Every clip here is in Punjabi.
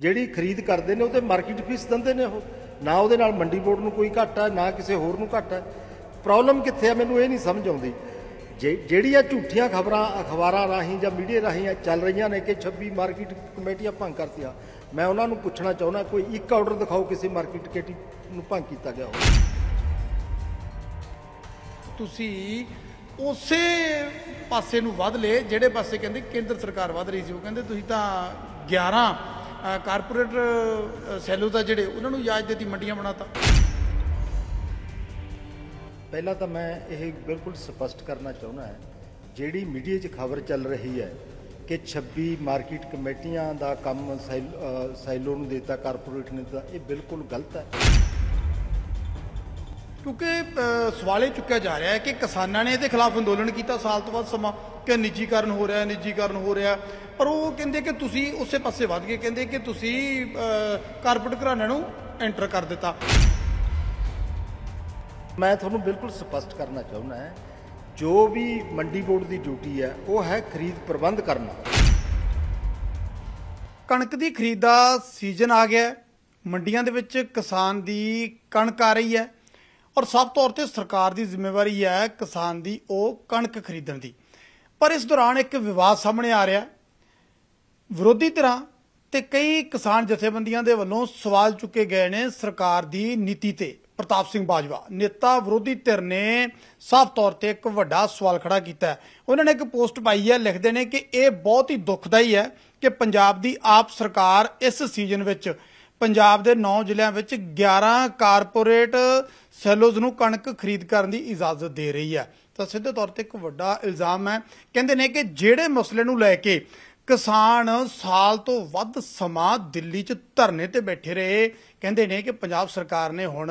ਜਿਹੜੀ ਖਰੀਦ ਕਰਦੇ ਨੇ ਉਹਦੇ ਮਾਰਕੀਟ ਫੀਸ ਦਿੰਦੇ ਨੇ ਉਹ ਨਾ ਉਹਦੇ ਨਾਲ ਮੰਡੀ ਬੋਰਡ ਨੂੰ ਕੋਈ ਘਾਟਾ ਨਾ ਕਿਸੇ ਹੋਰ ਨੂੰ ਘਾਟਾ ਪ੍ਰੋਬਲਮ ਕਿੱਥੇ ਆ ਮੈਨੂੰ ਇਹ ਨਹੀਂ ਸਮਝ ਆਉਂਦੀ ਜਿਹੜੀ ਆ ਝੂਠੀਆਂ ਖਬਰਾਂ ਅਖਬਾਰਾਂ ਰਾਹੀਂ ਜਾਂ ਮੀਡੀਆ ਰਾਹੀਂ ਚੱਲ ਰਹੀਆਂ ਨੇ ਕਿ 26 ਮਾਰਕੀਟ ਕਮੇਟੀਆਂ ਭੰਗ ਕਰਤੀਆਂ ਮੈਂ ਉਹਨਾਂ ਨੂੰ ਪੁੱਛਣਾ ਚਾਹੁੰਦਾ ਕੋਈ ਇੱਕ ਆਰਡਰ ਦਿਖਾਓ ਕਿਸੇ ਮਾਰਕੀਟ ਕਮੇਟੀ ਨੂੰ ਭੰਗ ਕੀਤਾ ਗਿਆ ਹੋਵੇ ਤੁਸੀਂ ਉਸੇ ਪਾਸੇ ਨੂੰ ਵਧ ਲੇ ਜਿਹੜੇ ਪਾਸੇ ਕਹਿੰਦੇ ਕੇਂਦਰ ਸਰਕਾਰ ਵਧ ਰਹੀ ਸੀ ਉਹ ਕਹਿੰਦੇ ਤੁਸੀਂ ਤਾਂ 11 ਕਾਰਪੋਰੇਟ ਸੈਲੂ ਦਾ ਜਿਹੜੇ ਉਹਨਾਂ ਨੂੰ ਯਾਜ ਦੇਤੀ ਮੰਡੀਆਂ ਬਣਾਤਾ ਪਹਿਲਾਂ ਤਾਂ ਮੈਂ ਇਹ ਬਿਲਕੁਲ ਸਪਸ਼ਟ ਕਰਨਾ ਚਾਹੁੰਦਾ ਹਾਂ ਜਿਹੜੀ ਮੀਡੀਆ 'ਚ ਖਬਰ ਚੱਲ ਰਹੀ ਹੈ ਕਿ 26 ਮਾਰਕੀਟ ਕਮੇਟੀਆਂ ਦਾ ਕੰਮ ਸੈਲੂ ਨੂੰ ਦਿੱਤਾ ਕਾਰਪੋਰੇਟ ਨੇ ਤਾਂ ਇਹ ਬਿਲਕੁਲ ਗਲਤ ਹੈ ਕਿਉਂਕਿ ਸਵਾਲੇ ਚੁੱਕਿਆ ਜਾ ਰਿਹਾ ਹੈ ਕਿ ਕਿਸਾਨਾਂ ਨੇ ਇਹਦੇ ਖਿਲਾਫ ਅੰਦੋਲਨ ਕੀਤਾ ਸਾਲ ਤੋਂ ਬਾਅਦ ਸਮਾਂ ਕਿ ਨਿੱਜੀਕਰਨ ਹੋ ਰਿਹਾ ਹੈ ਨਿੱਜੀਕਰਨ ਹੋ ਰਿਹਾ ਪਰ ਉਹ ਕਹਿੰਦੇ ਕਿ ਤੁਸੀਂ ਉਸੇ ਪਾਸੇ ਵੱਧ ਗਏ ਕਹਿੰਦੇ ਕਿ ਤੁਸੀਂ ਕਾਰਪੋਰੇਟ ਘਰਾਣੇ ਨੂੰ ਐਂਟਰ ਕਰ ਦਿੱਤਾ ਮੈਂ ਤੁਹਾਨੂੰ ਬਿਲਕੁਲ ਸਪਸ਼ਟ ਕਰਨਾ ਚਾਹੁੰਦਾ ਜੋ ਵੀ ਮੰਡੀ ਬੋਰਡ ਦੀ ਡਿਊਟੀ ਹੈ ਉਹ ਹੈ ਖਰੀਦ ਪ੍ਰਬੰਧ ਕਰਨਾ ਕਣਕ ਦੀ ਖਰੀਦ ਦਾ ਸੀਜ਼ਨ ਆ ਗਿਆ ਮੰਡੀਆਂ ਦੇ ਵਿੱਚ ਕਿਸਾਨ ਦੀ ਕਣਕ ਆ ਰਹੀ ਹੈ ਔਰ ਸਭ ਤੌਰ ਤੇ ਸਰਕਾਰ ਦੀ ਜ਼ਿੰਮੇਵਾਰੀ ਹੈ ਕਿਸਾਨ ਦੀ ਉਹ ਕਣਕ ਖਰੀਦਣ ਦੀ ਪਰ ਇਸ ਦੌਰਾਨ ਇੱਕ ਵਿਵਾਦ ਸਾਹਮਣੇ ਆ ਰਿਹਾ ਵਿਰੋਧੀ ਧਿਰਾਂ ਤੇ ਕਈ ਕਿਸਾਨ ਜਥੇਬੰਦੀਆਂ ਦੇ ਵੱਲੋਂ ਸਵਾਲ ਚੁੱਕੇ ਗਏ ਨੇ ਸਰਕਾਰ ਦੀ ਨੀਤੀ ਤੇ ਪ੍ਰਤਾਪ ਸਿੰਘ ਬਾਜਵਾ ਨੇਤਾ ਵਿਰੋਧੀ ਧਿਰ ਨੇ ਸਾਫ਼ ਤੌਰ ਤੇ ਇੱਕ ਵੱਡਾ ਸਵਾਲ ਖੜਾ ਕੀਤਾ ਉਹਨਾਂ ਨੇ ਇੱਕ ਪੋਸਟ ਪਾਈ ਹੈ ਲਿਖਦੇ ਨੇ ਕਿ ਇਹ ਬਹੁਤ ਹੀ ਦੁਖਦਾਈ ਹੈ ਕਿ ਪੰਜਾਬ ਦੀ ਆਪ ਸਰਕਾਰ ਇਸ ਸੀਜ਼ਨ ਵਿੱਚ ਪੰਜਾਬ ਦੇ 9 ਜ਼ਿਲ੍ਹਿਆਂ ਵਿੱਚ 11 ਕਾਰਪੋਰੇਟ ਸੈਲੋਜ਼ ਨੂੰ ਕਣਕ ਖਰੀਦ ਕਰਨ ਦੀ ਇਜਾਜ਼ਤ ਦੇ ਰਹੀ ਹੈ ਤਾਂ ਸਿੱਧੇ ਤੌਰ ਤੇ ਇੱਕ ਵੱਡਾ ਇਲਜ਼ਾਮ ਹੈ ਕਹਿੰਦੇ ਨੇ ਕਿ ਜਿਹੜੇ ਮਸਲੇ ਨੂੰ ਲੈ ਕੇ ਕਿਸਾਨ ਸਾਲ ਤੋਂ ਵੱਧ ਸਮਾਂ ਦਿੱਲੀ 'ਚ ਧਰਨੇ ਤੇ ਬੈਠੇ ਰਹੇ ਕਹਿੰਦੇ ਨੇ ਕਿ ਪੰਜਾਬ ਸਰਕਾਰ ਨੇ ਹੁਣ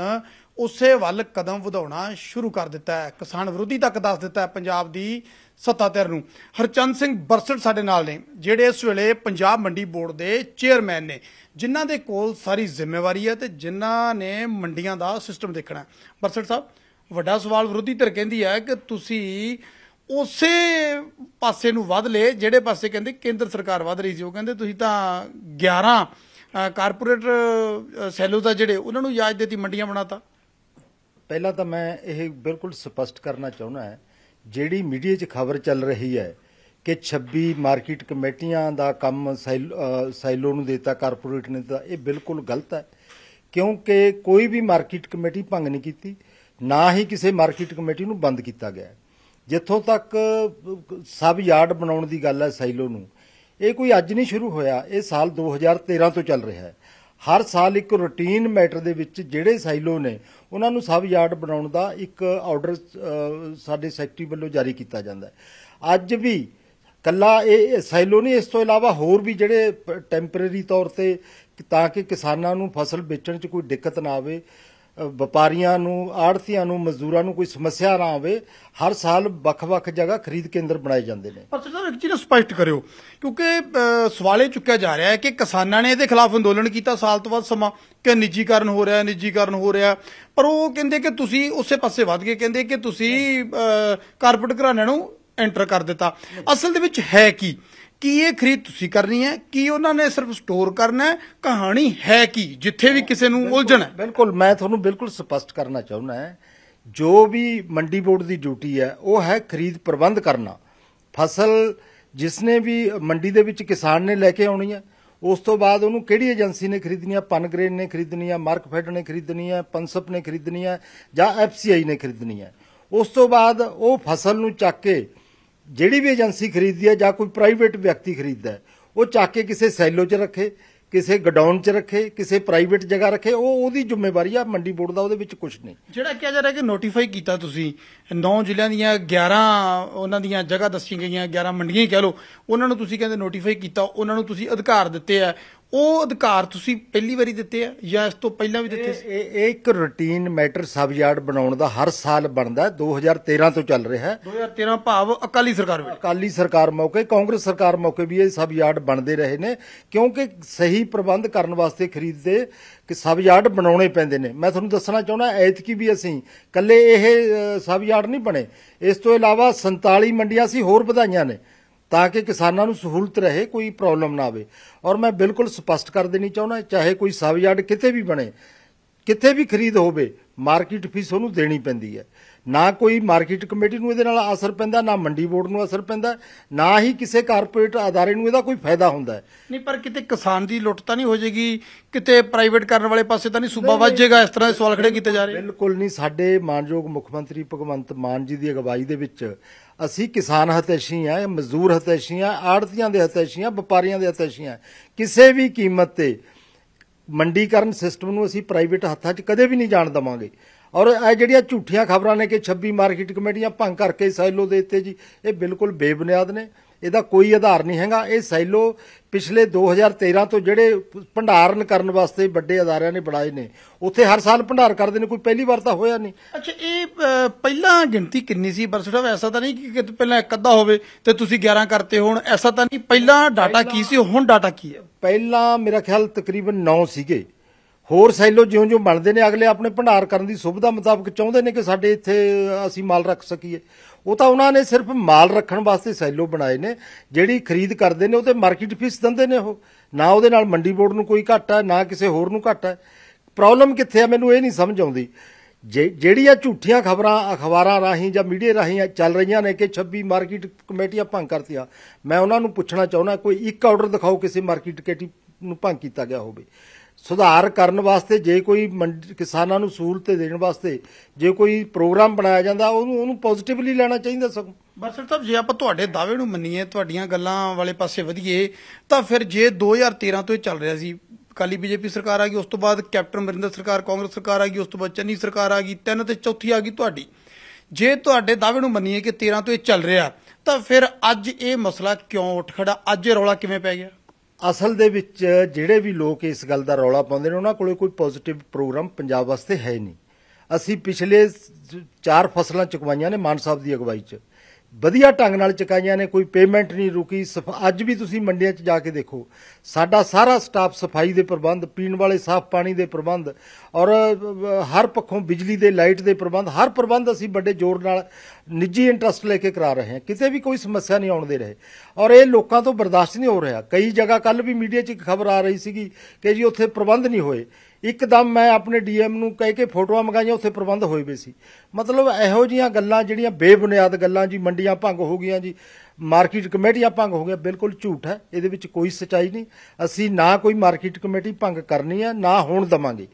ਉਸੇ ਵੱਲ ਕਦਮ ਵਧਾਉਣਾ ਸ਼ੁਰੂ ਕਰ ਦਿੱਤਾ ਹੈ ਕਿਸਾਨ ਵਿਰੋਧੀ ਤੱਕ ਦੱਸ ਦਿੱਤਾ ਹੈ ਪੰਜਾਬ ਦੀ ਸੱਤਾ ਧਿਰ ਨੂੰ ਹਰਚੰਦ ਸਿੰਘ ਬਰਸੜ ਸਾਡੇ ਨਾਲ ਨੇ ਜਿਹੜੇ ਇਸ ਵੇਲੇ ਪੰਜਾਬ ਮੰਡੀ ਬੋਰਡ ਦੇ ਚੇਅਰਮੈਨ ਨੇ ਜਿਨ੍ਹਾਂ ਦੇ ਕੋਲ ਸਾਰੀ ਜ਼ਿੰਮੇਵਾਰੀ ਹੈ ਤੇ ਜਿਨ੍ਹਾਂ ਨੇ ਮੰਡੀਆਂ ਦਾ ਸਿਸਟਮ ਦੇਖਣਾ ਬਰਸੜ ਸਾਹਿਬ ਵੱਡਾ ਸਵਾਲ ਵਿਰੋਧੀ ਧਿਰ ਕਹਿੰਦੀ ਹੈ ਕਿ ਤੁਸੀਂ ਉਸੇ ਪਾਸੇ ਨੂੰ ਵਧ ਲਏ ਜਿਹੜੇ ਪਾਸੇ ਕਹਿੰਦੇ ਕੇਂਦਰ ਸਰਕਾਰ ਵਧ ਰਹੀ ਸੀ ਉਹ ਕਹਿੰਦੇ ਤੁਸੀਂ ਤਾਂ 11 ਕਾਰਪੋਰੇਟ ਸੈਲੂ ਦਾ ਜਿਹੜੇ ਉਹਨਾਂ ਨੂੰ ਯਾਜ ਦੇਤੀ ਮੰਡੀਆਂ ਬਣਾਤਾ ਪਹਿਲਾਂ ਤਾਂ ਮੈਂ ਇਹ ਬਿਲਕੁਲ ਸਪਸ਼ਟ ਕਰਨਾ ਚਾਹੁੰਦਾ ਹੈ ਜਿਹੜੀ ਮੀਡੀਆ 'ਚ ਖਬਰ ਚੱਲ ਰਹੀ ਹੈ ਕਿ 26 ਮਾਰਕੀਟ ਕਮੇਟੀਆਂ ਦਾ ਕੰਮ ਸੈਲੂ ਨੂੰ ਦਿੱਤਾ ਕਾਰਪੋਰੇਟ ਨੇ ਤਾਂ ਇਹ ਬਿਲਕੁਲ ਗਲਤ ਹੈ ਕਿਉਂਕਿ ਕੋਈ ਵੀ ਮਾਰਕੀਟ ਕਮੇਟੀ ਭੰਗ ਨਹੀਂ ਕੀਤੀ ਨਾ ਹੀ ਕਿਸੇ ਮਾਰਕੀਟ ਕਮੇਟੀ ਨੂੰ ਬੰਦ ਕੀਤਾ ਗਿਆ ਜਿੱਥੋਂ ਤੱਕ ਸਬ ਯਾਰਡ ਬਣਾਉਣ ਦੀ ਗੱਲ ਹੈ ਸਾਈਲੋ ਨੂੰ ਇਹ ਕੋਈ ਅੱਜ ਨਹੀਂ ਸ਼ੁਰੂ ਹੋਇਆ ਇਹ ਸਾਲ 2013 ਤੋਂ ਚੱਲ ਰਿਹਾ ਹੈ ਹਰ ਸਾਲ ਇੱਕ ਰੁਟੀਨ ਮੈਟਰ ਦੇ ਵਿੱਚ ਜਿਹੜੇ ਸਾਈਲੋ ਨੇ ਉਹਨਾਂ ਨੂੰ ਸਬ ਯਾਰਡ ਬਣਾਉਣ ਦਾ ਇੱਕ ਆਰਡਰ ਸਾਡੇ ਸੈਕਟਰੀ ਵੱਲੋਂ ਜਾਰੀ ਕੀਤਾ ਜਾਂਦਾ ਹੈ ਅੱਜ ਵੀ ਕੱਲਾ ਇਹ ਸਾਈਲੋ ਨਹੀਂ ਇਸ ਤੋਂ ਇਲਾਵਾ ਹੋਰ ਵੀ ਜਿਹੜੇ ਟੈਂਪਰੇਰੀ ਤੌਰ ਤੇ ਤਾਂ ਕਿ ਕਿਸਾਨਾਂ ਨੂੰ ਫਸਲ ਵੇਚਣ 'ਚ ਕੋਈ ਦਿੱਕਤ ਨਾ ਆਵੇ ਵਪਾਰੀਆਂ ਨੂੰ ਆੜਤੀਆਂ ਨੂੰ ਮਜ਼ਦੂਰਾਂ ਨੂੰ ਕੋਈ ਸਮੱਸਿਆ ਨਾ ਆਵੇ ਹਰ ਸਾਲ ਵੱਖ-ਵੱਖ ਜਗ੍ਹਾ ਖਰੀਦ ਕੇਂਦਰ ਬਣਾਏ ਜਾਂਦੇ ਨੇ ਪਰ ਸਰ ਇੱਕ ਚੀਜ਼ ਸਪਸ਼ਟ ਕਰਿਓ ਕਿਉਂਕਿ ਸਵਾਲੇ ਚੁੱਕਿਆ ਜਾ ਰਿਹਾ ਹੈ ਕਿ ਕਿਸਾਨਾਂ ਨੇ ਇਹਦੇ ਖਿਲਾਫ ਅੰਦੋਲਨ ਕੀਤਾ ਸਾਲ ਤੋਂ ਬਾਅਦ ਸਮਾਂ ਕਿ ਨਿੱਜੀਕਰਨ ਹੋ ਰਿਹਾ ਹੈ ਨਿੱਜੀਕਰਨ ਹੋ ਰਿਹਾ ਪਰ ਉਹ ਕਹਿੰਦੇ ਕਿ ਤੁਸੀਂ ਉਸੇ ਪਾਸੇ ਵੱਧ ਕੇ ਕਹਿੰਦੇ ਕਿ ਤੁਸੀਂ ਕਾਰਪੋਰੇਟ ਘਰਾਣਿਆਂ ਨੂੰ ਐਂਟਰ ਕਰ ਦਿੱਤਾ ਅਸਲ ਦੇ ਵਿੱਚ ਹੈ ਕੀ ਕੀ ਇਹ ਖਰੀਦ ਤੁਸੀਂ ਕਰਨੀ ਹੈ ਕੀ ਉਹਨਾਂ ਨੇ ਸਿਰਫ ਸਟੋਰ ਕਰਨਾ ਹੈ ਕਹਾਣੀ ਹੈ ਕੀ ਜਿੱਥੇ ਵੀ ਕਿਸੇ ਨੂੰ ਉਲਝਣ ਹੈ ਬਿਲਕੁਲ ਮੈਂ ਤੁਹਾਨੂੰ ਬਿਲਕੁਲ ਸਪਸ਼ਟ ਕਰਨਾ ਚਾਹੁੰਦਾ ਹਾਂ ਜੋ ਵੀ ਮੰਡੀ ਬੋਰਡ ਦੀ ਡਿਊਟੀ ਹੈ ਉਹ ਹੈ ਖਰੀਦ ਪ੍ਰਬੰਧ ਕਰਨਾ ਫਸਲ ਜਿਸਨੇ ਵੀ ਮੰਡੀ ਦੇ ਵਿੱਚ ਕਿਸਾਨ ਨੇ ਲੈ ਕੇ ਆਉਣੀ ਹੈ ਉਸ ਤੋਂ ਬਾਅਦ ਉਹਨੂੰ ਕਿਹੜੀ ਏਜੰਸੀ ਨੇ ਖਰੀਦਣੀ ਹੈ ਪਨਗ੍ਰੇਨ ਨੇ ਖਰੀਦਣੀ ਹੈ ਮਾਰਕਫੈਡ ਨੇ ਖਰੀਦਣੀ ਹੈ ਪੰਸਪ ਨੇ ਖਰੀਦਣੀ ਹੈ ਜਾਂ ਐਫਸੀਆਈ ਨੇ ਖਰੀਦਣੀ ਹੈ ਉਸ ਤੋਂ ਬਾਅਦ ਉਹ ਫਸਲ ਨੂੰ ਚੱਕ ਕੇ ਜਿਹੜੀ ਵੀ ਏਜੰਸੀ ਖਰੀਦਦੀ ਹੈ ਜਾਂ ਕੋਈ ਪ੍ਰਾਈਵੇਟ ਵਿਅਕਤੀ ਖਰੀਦਦਾ ਹੈ ਉਹ ਚੱਕ ਕੇ ਕਿਸੇ ਸੈਲੋ 'ਚ ਰੱਖੇ ਕਿਸੇ ਗਡਾਊਨ 'ਚ ਰੱਖੇ ਕਿਸੇ ਪ੍ਰਾਈਵੇਟ ਜਗ੍ਹਾ ਰੱਖੇ ਉਹ ਉਹਦੀ ਜ਼ਿੰਮੇਵਾਰੀ ਆ ਮੰਡੀ ਬੋਰਡ ਦਾ ਉਹਦੇ ਵਿੱਚ ਕੁਝ ਨਹੀਂ ਜਿਹੜਾ ਕਿਹਾ ਜਾ ਰਿਹਾ ਕਿ ਨੋਟੀਫਾਈ ਕੀਤਾ ਤੁਸੀਂ 9 ਜ਼ਿਲ੍ਹਿਆਂ ਦੀਆਂ 11 ਉਹਨਾਂ ਦੀਆਂ ਜਗ੍ਹਾ ਦੱਸੀਆਂ ਗਈਆਂ 11 ਮੰਡੀਆਂ ਹੀ ਕਹਿ ਲਓ ਉਹਨਾਂ ਨੂੰ ਤੁਸੀਂ ਕਹਿੰਦੇ ਨੋਟੀਫਾਈ ਕੀਤਾ ਉਹਨਾਂ ਨੂੰ ਤੁਸੀਂ ਅਧਿਕਾਰ ਦਿੱਤੇ ਆ ਉਹ ਅਧਿਕਾਰ ਤੁਸੀਂ ਪਹਿਲੀ ਵਾਰੀ ਦਿੱਤੇ ਆ ਜਾਂ ਇਸ ਤੋਂ ਪਹਿਲਾਂ ਵੀ ਦਿੱਤੇ ਸੀ ਇਹ ਇਹ ਇੱਕ ਰੁਟੀਨ ਮੈਟਰ ਸਬ ਯਾਰਡ ਬਣਾਉਣ ਦਾ ਹਰ ਸਾਲ ਬਣਦਾ 2013 ਤੋਂ ਚੱਲ ਰਿਹਾ ਹੈ 2013 ਭਾਵ ਅਕਾਲੀ ਸਰਕਾਰ ਵੇਲੇ ਅਕਾਲੀ ਸਰਕਾਰ ਮੌਕੇ ਕਾਂਗਰਸ ਸਰਕਾਰ ਮੌਕੇ ਵੀ ਇਹ ਸਬ ਯਾਰਡ ਬਣਦੇ ਰਹੇ ਨੇ ਕਿਉਂਕਿ ਸਹੀ ਪ੍ਰਬੰਧ ਕਰਨ ਵਾਸਤੇ ਖਰੀਦ ਦੇ ਕਿ ਸਬ ਯਾਰਡ ਬਣਾਉਣੇ ਪੈਂਦੇ ਨੇ ਮੈਂ ਤੁਹਾਨੂੰ ਦੱਸਣਾ ਚਾਹੁੰਦਾ ਐਤਕੀ ਵੀ ਅਸੀਂ ਕੱਲੇ ਇਹ ਸਬ ਯਾਰਡ ਨਹੀਂ ਬਣੇ ਇਸ ਤੋਂ ਇਲਾਵਾ 47 ਮੰਡੀਆਂ ਸੀ ਹੋਰ ਵਧਾਈਆਂ ਨੇ ਤਾਂ ਕਿ ਕਿਸਾਨਾਂ ਨੂੰ ਸਹੂਲਤ ਰਹੇ ਕੋਈ ਪ੍ਰੋਬਲਮ ਨਾ ਆਵੇ ਔਰ ਮੈਂ ਬਿਲਕੁਲ ਸਪਸ਼ਟ ਕਰ ਦੇਣੀ ਚਾਹੁੰਦਾ ਚਾਹੇ ਕੋਈ ਸਬਯਾਰਡ ਕਿਤੇ ਵੀ ਬਣੇ ਕਿੱਥੇ ਵੀ ਖਰੀਦ ਹੋਵੇ ਮਾਰਕੀਟ ਫੀਸ ਉਹਨੂੰ ਦੇਣੀ ਪੈਂਦੀ ਹੈ ਨਾ ਕੋਈ ਮਾਰਕੀਟ ਕਮੇਟੀ ਨੂੰ ਇਹਦੇ ਨਾਲ ਅਸਰ ਪੈਂਦਾ ਨਾ ਮੰਡੀ ਬੋਰਡ ਨੂੰ ਅਸਰ ਪੈਂਦਾ ਨਾ ਹੀ ਕਿਸੇ ਕਾਰਪੋਰੇਟ ਅਦਾਰੇ ਨੂੰ ਇਹਦਾ ਕੋਈ ਫਾਇਦਾ ਹੁੰਦਾ ਹੈ ਨਹੀਂ ਪਰ ਕਿਤੇ ਕਿਸਾਨ ਦੀ ਲੁੱਟ ਤਾਂ ਨਹੀਂ ਹੋ ਜਾਏਗੀ ਕਿਤੇ ਪ੍ਰਾਈਵੇਟ ਕਰਨ ਵਾਲੇ ਪਾਸੇ ਤਾਂ ਨਹੀਂ ਸੂਬਾ ਵੱਜ ਜਾਏਗਾ ਇਸ ਤਰ੍ਹਾਂ ਦੇ ਸਵਾਲ ਖੜੇ ਕੀਤੇ ਜਾ ਰਹੇ ਬਿਲਕੁਲ ਨਹੀਂ ਸਾਡੇ ਮਾਨਯੋਗ ਮੁੱਖ ਮੰਤਰੀ ਭਗਵੰਤ ਮਾਨ ਜੀ ਦੀ ਅਗਵਾਈ ਦੇ ਵਿੱਚ ਅਸੀਂ ਕਿਸਾਨ ਹਤੈਸ਼ੀ ਆ ਮਜ਼ਦੂਰ ਹਤੈਸ਼ੀ ਆ ਆੜਤੀਆਂ ਦੇ ਹਤੈਸ਼ੀ ਆ ਵਪਾਰੀਆਂ ਦੇ ਹਤੈਸ਼ੀ ਆ ਕਿਸੇ ਵੀ ਕੀਮਤ ਤੇ ਮੰਡੀਕਰਨ ਸਿਸਟਮ ਨੂੰ ਅਸੀਂ ਪ੍ਰਾਈਵੇਟ ਹੱਥਾਂ 'ਚ ਕਦੇ ਵੀ ਨਹੀਂ ਜਾਣ ਦਵਾਂਗੇ ਔਰ ਇਹ ਜਿਹੜੀਆਂ ਝੂਠੀਆਂ ਖਬਰਾਂ ਨੇ ਕਿ 26 ਮਾਰਕੀਟ ਕਮੇਟੀਆਂ ਭੰਗ ਕਰਕੇ ਸੈਲੋ ਦੇ ਦਿੱਤੇ ਜੀ ਇਹ ਬਿਲਕੁਲ ਬੇਬੁਨਿਆਦ ਨੇ ਇਹਦਾ ਕੋਈ ਆਧਾਰ ਨਹੀਂ ਹੈਗਾ ਇਹ ਸੈਲੋ ਪਿਛਲੇ 2013 ਤੋਂ ਜਿਹੜੇ ਭੰਡਾਰਨ ਕਰਨ ਵਾਸਤੇ ਵੱਡੇ ਅਦਾਰਿਆਂ ਨੇ ਬਣਾਏ ਨੇ ਉੱਥੇ ਹਰ ਸਾਲ ਭੰਡਾਰ ਕਰਦੇ ਨੇ ਕੋਈ ਪਹਿਲੀ ਵਾਰ ਤਾਂ ਹੋਇਆ ਨਹੀਂ ਅੱਛਾ ਇਹ ਪਹਿਲਾਂ ਗਿਣਤੀ ਕਿੰਨੀ ਸੀ ਪਰ ਸਾਹਿਬ ਐਸਾ ਤਾਂ ਨਹੀਂ ਕਿ ਪਹਿਲਾਂ ਇੱਕ ਅੱਧਾ ਹੋਵੇ ਤੇ ਤੁਸੀਂ 11 ਕਰਤੇ ਹੋਣ ਐਸਾ ਤਾਂ ਨਹੀਂ ਪਹਿਲਾਂ ਡਾਟਾ ਕੀ ਸੀ ਹੁਣ ਡਾਟਾ ਕੀ ਹੈ ਪਹਿਲਾਂ ਮੇਰਾ ਖਿਆਲ ਤਕਰੀਬਨ 9 ਸੀਗੇ ਹੋਰ ਸੈਲੋ ਜਿਉਂ-ਜਿਉਂ ਬਣਦੇ ਨੇ ਅਗਲੇ ਆਪਣੇ ਭੰਡਾਰ ਕਰਨ ਦੀ ਸੁਵਿਧਾ ਮੁਤਾਬਕ ਚਾਹੁੰਦੇ ਨੇ ਕਿ ਸਾਡੇ ਇੱਥੇ ਅਸੀਂ ਮਾਲ ਰੱਖ ਸਕੀਏ ਉਹ ਤਾਂ ਉਹਨਾਂ ਨੇ ਸਿਰਫ ਮਾਲ ਰੱਖਣ ਵਾਸਤੇ ਸੈਲੋ ਬਣਾਏ ਨੇ ਜਿਹੜੀ ਖਰੀਦ ਕਰਦੇ ਨੇ ਉਹ ਤੇ ਮਾਰਕੀਟ ਫੀਸ ਦਿੰਦੇ ਨੇ ਉਹ ਨਾ ਉਹਦੇ ਨਾਲ ਮੰਡੀ ਬੋਰਡ ਨੂੰ ਕੋਈ ਘਾਟਾ ਨਾ ਕਿਸੇ ਹੋਰ ਨੂੰ ਘਾਟਾ ਪ੍ਰੋਬਲਮ ਕਿੱਥੇ ਆ ਮੈਨੂੰ ਇਹ ਨਹੀਂ ਸਮਝ ਆਉਂਦੀ ਜਿਹੜੀਆਂ ਝੂਠੀਆਂ ਖਬਰਾਂ ਅਖਬਾਰਾਂ ਰਾਹੀਂ ਜਾਂ ਮੀਡੀਆ ਰਾਹੀਂ ਚੱਲ ਰਹੀਆਂ ਨੇ ਕਿ 26 ਮਾਰਕੀਟ ਕਮੇਟੀਆਂ ਭੰਗ ਕਰਤੀਆਂ ਮੈਂ ਉਹਨਾਂ ਨੂੰ ਪੁੱਛਣਾ ਚਾਹੁੰਦਾ ਕੋਈ ਇੱਕ ਆਰਡਰ ਦਿਖਾਓ ਕਿਸੇ ਮਾਰਕੀਟ ਕਮੇਟੀ ਨੂੰ ਭੰਗ ਕੀਤਾ ਗਿਆ ਹੋਵੇ ਸੁਧਾਰ ਕਰਨ ਵਾਸਤੇ ਜੇ ਕੋਈ ਕਿਸਾਨਾਂ ਨੂੰ ਸਹੂਲਤ ਦੇਣ ਵਾਸਤੇ ਜੇ ਕੋਈ ਪ੍ਰੋਗਰਾਮ ਬਣਾਇਆ ਜਾਂਦਾ ਉਹਨੂੰ ਉਹਨੂੰ ਪੋਜ਼ਿਟਿਵਲੀ ਲੈਣਾ ਚਾਹੀਦਾ ਸਗੋਂ ਸਰ ਸਾਹਿਬ ਜੇ ਆਪਾਂ ਤੁਹਾਡੇ ਦਾਅਵੇ ਨੂੰ ਮੰਨੀਏ ਤੁਹਾਡੀਆਂ ਗੱਲਾਂ ਵਾਲੇ ਪਾਸੇ ਵਧੀਏ ਤਾਂ ਫਿਰ ਜੇ 2013 ਤੋਂ ਇਹ ਚੱਲ ਰਿਹਾ ਸੀ ਕਾਲੀ ਬੀਜੇਪੀ ਸਰਕਾਰ ਆ ਗਈ ਉਸ ਤੋਂ ਬਾਅਦ ਕੈਪਟਨ ਮਰਿੰਦਰ ਸਰਕਾਰ ਕਾਂਗਰਸ ਸਰਕਾਰ ਆ ਗਈ ਉਸ ਤੋਂ ਬਾਅਦ ਚੰਨੀ ਸਰਕਾਰ ਆ ਗਈ ਤਿੰਨ ਤੇ ਚੌਥੀ ਆ ਗਈ ਤੁਹਾਡੀ ਜੇ ਤੁਹਾਡੇ ਦਾਅਵੇ ਨੂੰ ਮੰਨੀਏ ਕਿ 13 ਤੋਂ ਇਹ ਚੱਲ ਰਿਹਾ ਤਾਂ ਫਿਰ ਅੱਜ ਇਹ ਮਸਲਾ ਕਿਉਂ ਉੱਠ ਖੜਾ ਅੱਜ ਇਹ ਰੌਲਾ ਕਿਵੇਂ ਪੈ ਗਿਆ ਅਸਲ ਦੇ ਵਿੱਚ ਜਿਹੜੇ ਵੀ ਲੋਕ ਇਸ ਗੱਲ ਦਾ ਰੌਲਾ ਪਾਉਂਦੇ ਨੇ ਉਹਨਾਂ ਕੋਲੇ ਕੋਈ ਪੋਜ਼ਿਟਿਵ ਪ੍ਰੋਗਰਾਮ ਪੰਜਾਬ ਵਾਸਤੇ ਹੈ ਨਹੀਂ ਅਸੀਂ ਪਿਛਲੇ ਚਾਰ ਫਸਲਾਂ ਚੁਕਵਾਈਆਂ ਨੇ ਮਾਨ ਸਾਹਿਬ ਦੀ ਅਗਵਾਈ 'ਚ ਵਧੀਆ ਢੰਗ ਨਾਲ ਚੁਕਾਈਆਂ ਨੇ ਕੋਈ ਪੇਮੈਂਟ ਨਹੀਂ ਰੁਕੀ ਅੱਜ ਵੀ ਤੁਸੀਂ ਮੰਡੀਆਂ 'ਚ ਜਾ ਕੇ ਦੇਖੋ ਸਾਡਾ ਸਾਰਾ ਸਟਾਫ ਸਫਾਈ ਦੇ ਪ੍ਰਬੰਧ ਪੀਣ ਵਾਲੇ ਸਾਫ਼ ਪਾਣੀ ਦੇ ਪ੍ਰਬੰਧ ਔਰ ਹਰ ਪੱਖੋਂ ਬਿਜਲੀ ਦੇ ਲਾਈਟ ਦੇ ਪ੍ਰਬੰਧ ਹਰ ਪ੍ਰਬੰਧ ਅਸੀਂ ਵੱਡੇ ਜ਼ੋਰ ਨਾਲ ਨਿੱਜੀ ਇੰਟਰਸਟ ਲੈ ਕੇ ਕਰਾ ਰਹੇ ਹਾਂ ਕਿਤੇ ਵੀ ਕੋਈ ਸਮੱਸਿਆ ਨਹੀਂ ਆਉਣ ਦੇ ਰਹੇ ਔਰ ਇਹ ਲੋਕਾਂ ਤੋਂ ਬਰਦਾਸ਼ਤ ਨਹੀਂ ਹੋ ਰਿਹਾ ਕਈ ਜਗ੍ਹਾ ਕੱਲ ਵੀ ਮੀਡੀਆ 'ਚ ਇੱਕ ਖਬਰ ਆ ਰਹੀ ਸੀਗੀ ਕਿ ਜੀ ਉੱਥੇ ਪ੍ਰਬੰਧ ਨਹੀਂ ਹੋਏ ਇੱਕਦਮ ਮੈਂ ਆਪਣੇ ਡੀਐਮ ਨੂੰ ਕਹਿ ਕੇ ਫੋਟੋਆਂ ਮੰਗਾਈਆਂ ਉੱਥੇ ਪ੍ਰਬੰਧ ਹੋਏ ਵੇ ਸੀ ਮਤਲਬ ਇਹੋ ਜੀਆਂ ਗੱਲਾਂ ਜਿਹੜੀਆਂ ਬੇਬੁਨਿਆਦ ਗੱਲਾਂ ਜੀ ਮੰਡੀਆਂ ਭੰਗ ਹੋ ਗਈਆਂ ਜੀ ਮਾਰਕੀਟ ਕਮੇਟੀਆਂ ਭੰਗ ਹੋ ਗਿਆ ਬਿਲਕੁਲ ਝੂਠ ਹੈ ਇਹਦੇ ਵਿੱਚ ਕੋਈ ਸਚਾਈ ਨਹੀਂ ਅਸੀਂ ਨਾ ਕੋਈ ਮਾਰਕੀਟ ਕਮੇਟੀ ਭੰਗ ਕਰਨੀ ਹੈ ਨਾ ਹੋਣ ਦਵਾਂਗੇ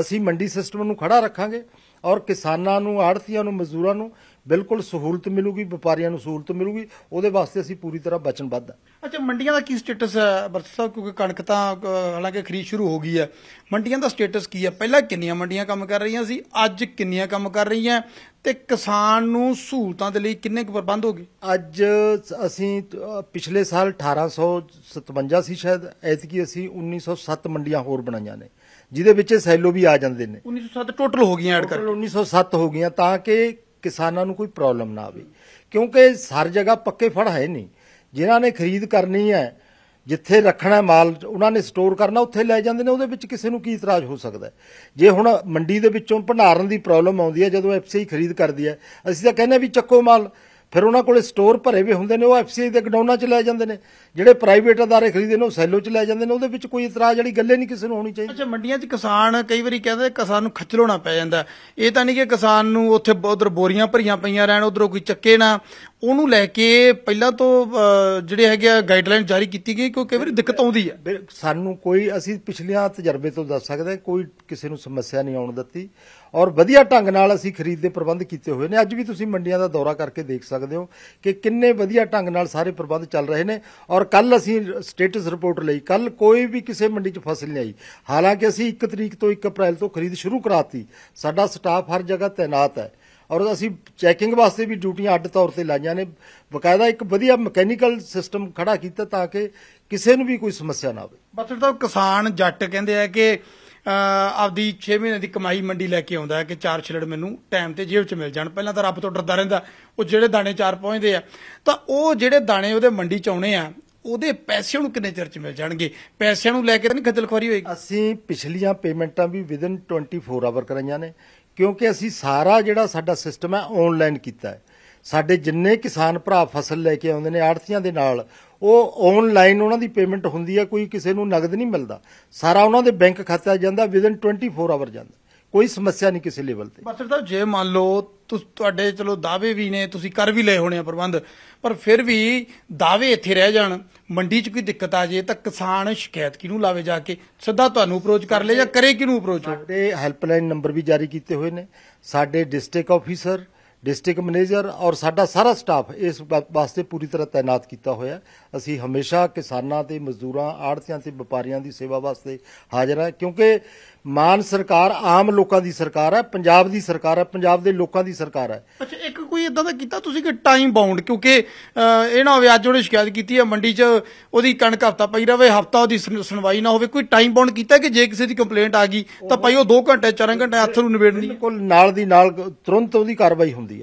ਅਸੀਂ ਮੰਡੀ ਸਿਸਟਮ ਨੂੰ ਖੜਾ ਰੱਖਾਂਗੇ ਔਰ ਕਿਸਾਨਾਂ ਨੂੰ ਆੜਤੀਆਂ ਨੂੰ ਮਜ਼ਦੂਰਾਂ ਨੂੰ ਬਿਲਕੁਲ ਸਹੂਲਤ ਮਿਲੂਗੀ ਵਪਾਰੀਆਂ ਨੂੰ ਸਹੂਲਤ ਮਿਲੂਗੀ ਉਹਦੇ ਵਾਸਤੇ ਅਸੀਂ ਪੂਰੀ ਤਰ੍ਹਾਂ ਵਚਨਬੱਧ ਆ ਅੱਛਾ ਮੰਡੀਆਂ ਦਾ ਕੀ ਸਟੇਟਸ ਹੈ ਬਰਤ ਸਾਹਿਬ ਕਿਉਂਕਿ ਕਣਕ ਤਾਂ ਹਾਲਾਂਕਿ ਖਰੀਦ ਸ਼ੁਰੂ ਹੋ ਗਈ ਹੈ ਮੰਡੀਆਂ ਦਾ ਸਟੇਟਸ ਕੀ ਹੈ ਪਹਿਲਾਂ ਕਿੰਨੀਆਂ ਮੰਡੀਆਂ ਕੰਮ ਕਰ ਰਹੀਆਂ ਸੀ ਅੱਜ ਕਿੰਨੀਆਂ ਕੰਮ ਕਰ ਰਹੀਆਂ ਤੇ ਕਿਸਾਨ ਨੂੰ ਸਹੂਲਤਾਂ ਦੇ ਲਈ ਕਿੰਨੇ ਕੁ ਪ੍ਰਬੰਧ ਹੋ ਗਏ ਅੱਜ ਅਸੀਂ ਪਿਛਲੇ ਸਾਲ 1857 ਸੀ ਸ਼ਾਇਦ ਐਤਕੀ ਅਸੀਂ 1907 ਮੰਡੀਆਂ ਹੋਰ ਬਣਾਈਆਂ ਨੇ ਜਿਹਦੇ ਵਿੱਚ ਸੈਲੋ ਵੀ ਆ ਜਾਂਦੇ ਨੇ 1907 ਟੋਟਲ ਹੋ ਗਈਆਂ ਐਡ ਕਰਕੇ 1907 ਹੋ ਗਈਆਂ ਤਾਂ ਕਿ ਕਿਸਾਨਾਂ ਨੂੰ ਕੋਈ ਪ੍ਰੋਬਲਮ ਨਾ ਆਵੇ ਕਿਉਂਕਿ ਸਾਰ ਜਗ੍ਹਾ ਪੱਕੇ ਫੜ ਹੈ ਨਹੀਂ ਜਿਨ੍ਹਾਂ ਨੇ ਖਰੀਦ ਕਰਨੀ ਹੈ ਜਿੱਥੇ ਰੱਖਣਾ ਮਾਲ ਉਹਨਾਂ ਨੇ ਸਟੋਰ ਕਰਨਾ ਉੱਥੇ ਲੈ ਜਾਂਦੇ ਨੇ ਉਹਦੇ ਵਿੱਚ ਕਿਸੇ ਨੂੰ ਕੀ ਇਤਰਾਜ਼ ਹੋ ਸਕਦਾ ਜੇ ਹੁਣ ਮੰਡੀ ਦੇ ਵਿੱਚੋਂ ਭੰਡਾਰਨ ਦੀ ਪ੍ਰੋਬਲਮ ਆਉਂਦੀ ਹੈ ਜਦੋਂ ਐਫਸੀ ਖਰੀਦ ਕਰਦੀ ਹੈ ਅਸੀਂ ਤਾਂ ਕਹਿੰਦੇ ਵੀ ਚੱਕੋ ਮਾਲ ਫਿਰ ਉਹਨਾਂ ਕੋਲੇ ਸਟੋਰ ਭਰੇ ਵੀ ਹੁੰਦੇ ਨੇ ਉਹ ਐਫਸੀਆਈ ਦੇ ਗਡਾਊਨਾਂ 'ਚ ਲੈ ਜਾਂਦੇ ਨੇ ਜਿਹੜੇ ਪ੍ਰਾਈਵੇਟ ਅਦਾਰੇ ਖਰੀਦੇ ਨੇ ਉਹ ਸੈਲੋ 'ਚ ਲੈ ਜਾਂਦੇ ਨੇ ਉਹਦੇ ਵਿੱਚ ਕੋਈ ਇਤਰਾਜ਼ ਵਾਲੀ ਗੱਲੇ ਨਹੀਂ ਕਿਸੇ ਨੂੰ ਹੋਣੀ ਚਾਹੀਦੀ ਅੱਛਾ ਮੰਡੀਆਂ 'ਚ ਕਿਸਾਨ ਕਈ ਵਾਰੀ ਕਹਿੰਦੇ ਕਿਸਾਨ ਨੂੰ ਖਚਲੋਣਾ ਪੈ ਜਾਂਦਾ ਇਹ ਤਾਂ ਨਹੀਂ ਕਿ ਕਿਸਾਨ ਨੂੰ ਉੱਥੇ ਉਧਰ ਬੋਰੀਆਂ ਭਰੀਆਂ ਪਈਆਂ ਰਹਿਣ ਉਧਰੋਂ ਕੋਈ ਚੱਕੇ ਨਾ ਉਹਨੂੰ ਲੈ ਕੇ ਪਹਿਲਾਂ ਤੋਂ ਜਿਹੜੇ ਹੈਗੇ ਆ ਗਾਈਡਲਾਈਨ ਜਾਰੀ ਕੀਤੀ ਗਈ ਕਿਉਂਕਿ ਵੀ ਦਿੱਕਤ ਆਉਂਦੀ ਹੈ ਸਾਨੂੰ ਕੋਈ ਅਸੀਂ ਪਿਛਲੀਆਂ ਤਜਰਬੇ ਤੋਂ ਦੱਸ ਸਕਦੇ ਕੋਈ ਕਿਸੇ ਨੂੰ ਸਮੱਸਿਆ ਨਹੀਂ ਆਉਣ ਦਿੱਤੀ ਔਰ ਵਧੀਆ ਢੰਗ ਨਾਲ ਅਸੀਂ ਖਰੀਦ ਦੇ ਪ੍ਰਬੰਧ ਕੀਤੇ ਹੋਏ ਨੇ ਅੱਜ ਵੀ ਤੁਸੀਂ ਮੰਡੀਆਂ ਦਾ ਦੌਰਾ ਕਰਕੇ ਦੇਖ ਸਕਦੇ ਹੋ ਕਿ ਕਿੰਨੇ ਵਧੀਆ ਢੰਗ ਨਾਲ ਸਾਰੇ ਪ੍ਰਬੰਧ ਚੱਲ ਰਹੇ ਨੇ ਔਰ ਕੱਲ ਅਸੀਂ ਸਟੇਟਸ ਰਿਪੋਰਟ ਲਈ ਕੱਲ ਕੋਈ ਵੀ ਕਿਸੇ ਮੰਡੀ 'ਚ ਫਸਲ ਨਹੀਂ ਆਈ ਹਾਲਾਂਕਿ ਅਸੀਂ 1 ਤਰੀਕ ਤੋਂ 1 ਅਪ੍ਰੈਲ ਤੋਂ ਖਰੀਦ ਸ਼ੁਰੂ ਕਰਾਤੀ ਸਾਡਾ ਸਟਾਫ ਹਰ ਜਗ੍ਹਾ ਤਾਇਨਾਤ ਹੈ ਔਰ ਅਸੀਂ ਚੈਕਿੰਗ ਵਾਸਤੇ ਵੀ ਡਿਊਟੀਆਂ ਅੱਡ ਤੌਰ ਤੇ ਲਾਈਆਂ ਨੇ ਬਕਾਇਦਾ ਇੱਕ ਵਧੀਆ ਮਕੈਨੀਕਲ ਸਿਸਟਮ ਖੜਾ ਕੀਤਾ ਤਾਂ ਕਿ ਕਿਸੇ ਨੂੰ ਵੀ ਕੋਈ ਸਮੱਸਿਆ ਨਾ ਆਵੇ ਬਸ ਤਾਂ ਕਿਸਾਨ ਜੱਟ ਕਹਿੰਦੇ ਆ ਕਿ ਆਪਦੀ 6 ਮਹੀਨੇ ਦੀ ਕਮਾਈ ਮੰਡੀ ਲੈ ਕੇ ਆਉਂਦਾ ਕਿ ਚਾਰ ਛਿਲੜ ਮੈਨੂੰ ਟਾਈਮ ਤੇ ਜੇਬ 'ਚ ਮਿਲ ਜਾਣ ਪਹਿਲਾਂ ਤਾਂ ਰੱਬ ਤੋਂ ਡਰਦਾ ਰਹਿੰਦਾ ਉਹ ਜਿਹੜੇ ਦਾਣੇ ਚਾਰ ਪਹੁੰਚਦੇ ਆ ਤਾਂ ਉਹ ਜਿਹੜੇ ਦਾਣੇ ਉਹਦੇ ਮੰਡੀ 'ਚ ਆਉਣੇ ਆ ਉਹਦੇ ਪੈਸੇ ਨੂੰ ਕਿੰਨੇ ਚਿਰ 'ਚ ਮਿਲ ਜਾਣਗੇ ਪੈਸਿਆਂ ਨੂੰ ਲੈ ਕੇ ਤਾਂ ਨਹੀਂ ਖੱਜਲ ਖੁਆਰੀ ਹੋਏਗੀ ਅਸੀਂ ਪਿਛਲੀਆਂ ਪੇਮੈਂਟਾਂ ਵੀ ਵਿਦਨ 24 ਆਵਰ ਕਰਾਈਆਂ ਨੇ ਕਿਉਂਕਿ ਅਸੀਂ ਸਾਰਾ ਜਿਹੜਾ ਸਾਡਾ ਸਿਸਟਮ ਹੈ ਆਨਲਾਈਨ ਕੀਤਾ ਹੈ ਸਾਡੇ ਜਿੰਨੇ ਕਿਸਾਨ ਭਰਾ ਫਸਲ ਲੈ ਕੇ ਆਉਂਦੇ ਨੇ ਆੜਤੀਆਂ ਦੇ ਨਾਲ ਉਹ ਆਨਲਾਈਨ ਉਹਨਾਂ ਦੀ ਪੇਮੈਂਟ ਹੁੰਦੀ ਹੈ ਕੋਈ ਕਿਸੇ ਨੂੰ ਨਗਦ ਨਹੀਂ ਮਿਲਦਾ ਸਾਰਾ ਉਹਨਾਂ ਦੇ ਬੈਂਕ ਖਾਤਾ ਜਾਂਦਾ ਵਿਦਨ 24 ਆਵਰ ਜਾਂਦਾ ਕੋਈ ਸਮੱਸਿਆ ਨਹੀਂ ਕਿਸੇ ਲੈਵਲ ਤੇ ਬਸਰ ਸਾਹਿਬ ਜੇ ਮੰਨ ਲਓ ਤੁਹਾਡੇ ਚਲੋ ਦਾਅਵੇ ਵੀ ਨੇ ਤੁਸੀਂ ਕਰ ਵੀ ਲਏ ਹੋਣੇ ਆ ਪ੍ਰਬੰਧ ਪਰ ਫਿਰ ਵੀ ਦਾਅਵੇ ਇੱਥੇ ਰਹਿ ਜਾਣ ਮੰਡੀ 'ਚ ਕੋਈ ਦਿੱਕਤ ਆ ਜੇ ਤਾਂ ਕਿਸਾਨ ਸ਼ਿਕਾਇਤ ਕਿਹਨੂੰ ਲਾਵੇ ਜਾ ਕੇ ਸਿੱਧਾ ਤੁਹਾਨੂੰ ਅਪਰੋਚ ਕਰ ਲੇ ਜਾਂ ਕਰੇ ਕਿਹਨੂੰ ਅਪਰੋਚ ਸਾਡੇ ਹੈਲਪਲਾਈਨ ਨੰਬਰ ਵੀ ਜਾਰੀ ਕੀਤੇ ਹੋਏ ਨੇ ਸਾਡੇ ਡਿਸਟ੍ਰਿਕਟ ਆਫੀਸਰ ਡਿਸਟ੍ਰਿਕਟ ਮੈਨੇਜਰ ਔਰ ਸਾਡਾ ਸਾਰਾ ਸਟਾਫ ਇਸ ਵਾਸਤੇ ਪੂਰੀ ਤਰ੍ਹਾਂ ਤਾਇਨਾਤ ਕੀਤਾ ਹੋਇਆ ਅਸੀਂ ਹਮੇਸ਼ਾ ਕਿਸਾਨਾਂ ਤੇ ਮਜ਼ਦੂਰਾਂ ਆੜ੍ਹਤੀਆਂ ਤੇ ਵਪਾਰੀਆਂ ਦੀ ਸੇਵਾ ਵਾਸਤੇ ਹਾਜ਼ਰ ਹਾਂ ਕਿਉਂਕਿ ਮਾਨ ਸਰਕਾਰ ਆਮ ਲੋਕਾਂ ਦੀ ਸਰਕਾਰ ਹੈ ਪੰਜਾਬ ਦੀ ਸਰਕਾਰ ਹੈ ਪੰਜਾਬ ਦੇ ਲੋਕਾਂ ਦੀ ਸਰਕਾਰ ਹੈ ਅੱਛਾ ਇੱਕ ਕੋਈ ਇਦਾਂ ਦਾ ਕੀਤਾ ਤੁਸੀਂ ਕਿ ਟਾਈਮ ਬਾਉਂਡ ਕਿਉਂਕਿ ਇਹ ਨਾ ਹੋਵੇ ਅੱਜ ਉਹਨੇ ਸ਼ਿਕਾਇਤ ਕੀਤੀ ਹੈ ਮੰਡੀ 'ਚ ਉਹਦੀ ਕਣਕ ਹਫਤਾ ਪਈ ਰਵੇ ਹਫਤਾ ਉਹਦੀ ਸੁਣਵਾਈ ਨਾ ਹੋਵੇ ਕੋਈ ਟਾਈਮ ਬਾਉਂਡ ਕੀਤਾ ਕਿ ਜੇ ਕਿਸੇ ਦੀ ਕੰਪਲੇਂਟ ਆ ਗਈ ਤਾਂ ਭਾਈ ਉਹ 2 ਘੰਟੇ 4 ਘੰਟੇ ਅੱਥਰੂ ਨਿਬੇੜਨੀ ਬਿਲਕੁਲ ਨਾਲ ਦੀ ਨਾਲ ਤੁਰੰਤ ਉਹਦੀ ਕਾਰਵਾਈ ਹੁੰਦੀ ਹੈ